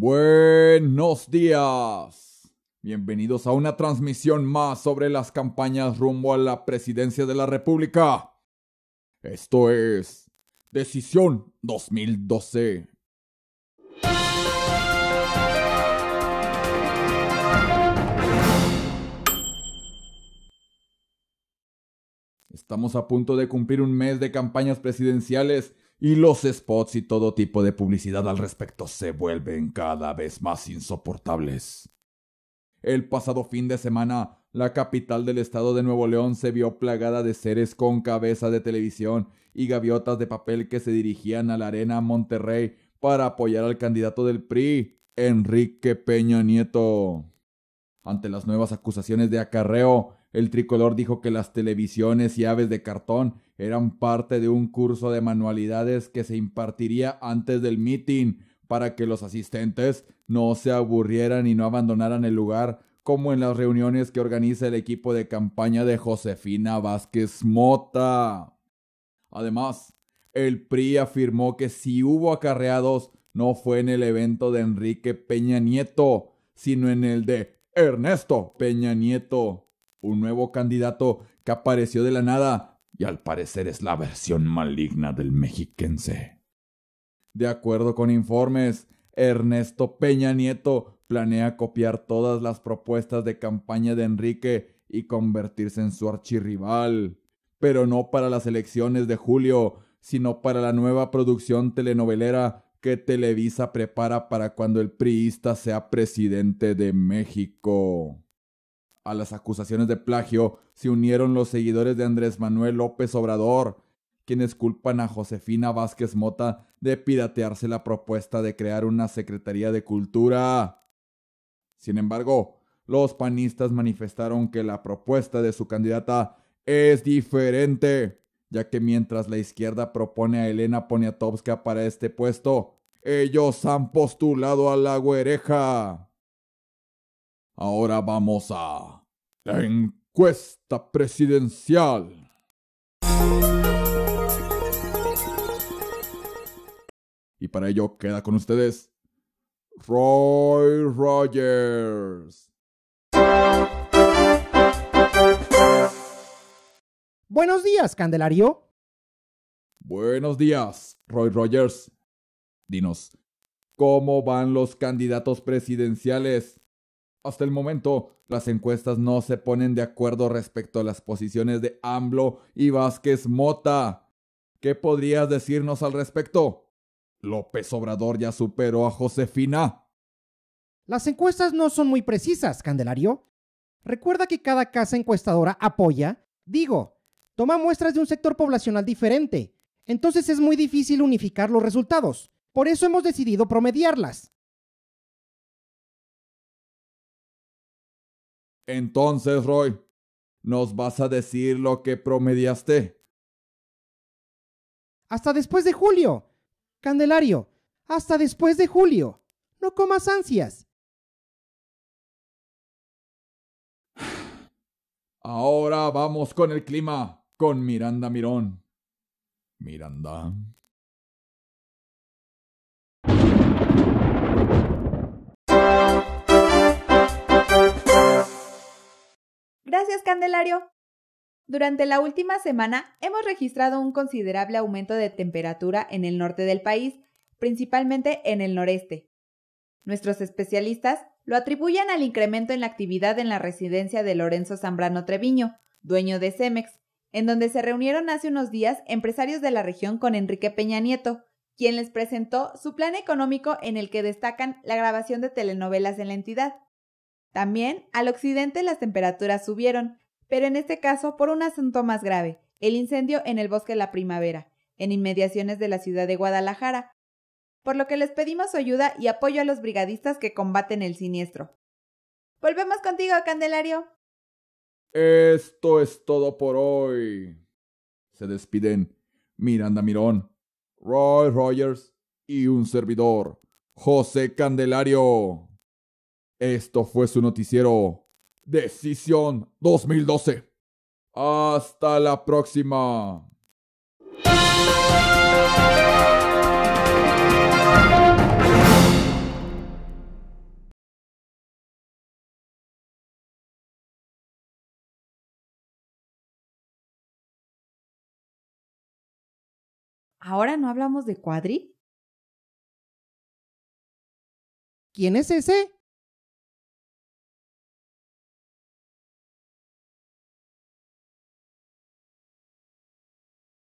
Buenos días. Bienvenidos a una transmisión más sobre las campañas rumbo a la presidencia de la República. Esto es Decisión 2012. Estamos a punto de cumplir un mes de campañas presidenciales y los spots y todo tipo de publicidad al respecto se vuelven cada vez más insoportables. El pasado fin de semana, la capital del estado de Nuevo León se vio plagada de seres con cabeza de televisión y gaviotas de papel que se dirigían a la arena Monterrey para apoyar al candidato del PRI, Enrique Peña Nieto. Ante las nuevas acusaciones de acarreo, el tricolor dijo que las televisiones y aves de cartón eran parte de un curso de manualidades que se impartiría antes del mitin para que los asistentes no se aburrieran y no abandonaran el lugar como en las reuniones que organiza el equipo de campaña de Josefina Vázquez Mota. Además, el PRI afirmó que si hubo acarreados no fue en el evento de Enrique Peña Nieto, sino en el de Ernesto Peña Nieto un nuevo candidato que apareció de la nada y al parecer es la versión maligna del mexiquense. De acuerdo con informes, Ernesto Peña Nieto planea copiar todas las propuestas de campaña de Enrique y convertirse en su archirrival, pero no para las elecciones de julio, sino para la nueva producción telenovelera que Televisa prepara para cuando el priista sea presidente de México. A las acusaciones de plagio se unieron los seguidores de Andrés Manuel López Obrador, quienes culpan a Josefina Vázquez Mota de piratearse la propuesta de crear una Secretaría de Cultura. Sin embargo, los panistas manifestaron que la propuesta de su candidata es diferente, ya que mientras la izquierda propone a Elena Poniatowska para este puesto, ellos han postulado a la güereja. Ahora vamos a... La encuesta presidencial. Y para ello queda con ustedes Roy Rogers. Buenos días, Candelario. Buenos días, Roy Rogers. Dinos, ¿cómo van los candidatos presidenciales? Hasta el momento, las encuestas no se ponen de acuerdo respecto a las posiciones de AMLO y Vázquez Mota. ¿Qué podrías decirnos al respecto? López Obrador ya superó a Josefina. Las encuestas no son muy precisas, Candelario. Recuerda que cada casa encuestadora apoya, digo, toma muestras de un sector poblacional diferente. Entonces es muy difícil unificar los resultados. Por eso hemos decidido promediarlas. Entonces, Roy, ¿nos vas a decir lo que promediaste? Hasta después de julio. Candelario, hasta después de julio. No comas ansias. Ahora vamos con el clima, con Miranda Mirón. Miranda, Gracias, Candelario. Durante la última semana hemos registrado un considerable aumento de temperatura en el norte del país, principalmente en el noreste. Nuestros especialistas lo atribuyen al incremento en la actividad en la residencia de Lorenzo Zambrano Treviño, dueño de Cemex, en donde se reunieron hace unos días empresarios de la región con Enrique Peña Nieto, quien les presentó su plan económico en el que destacan la grabación de telenovelas en la entidad. También al occidente las temperaturas subieron, pero en este caso por un asunto más grave, el incendio en el bosque La Primavera, en inmediaciones de la ciudad de Guadalajara, por lo que les pedimos ayuda y apoyo a los brigadistas que combaten el siniestro. Volvemos contigo, Candelario. Esto es todo por hoy. Se despiden Miranda Mirón, Roy Rogers y un servidor, José Candelario. Esto fue su noticiero Decisión 2012. Hasta la próxima. ¿Ahora no hablamos de Cuadri? ¿Quién es ese?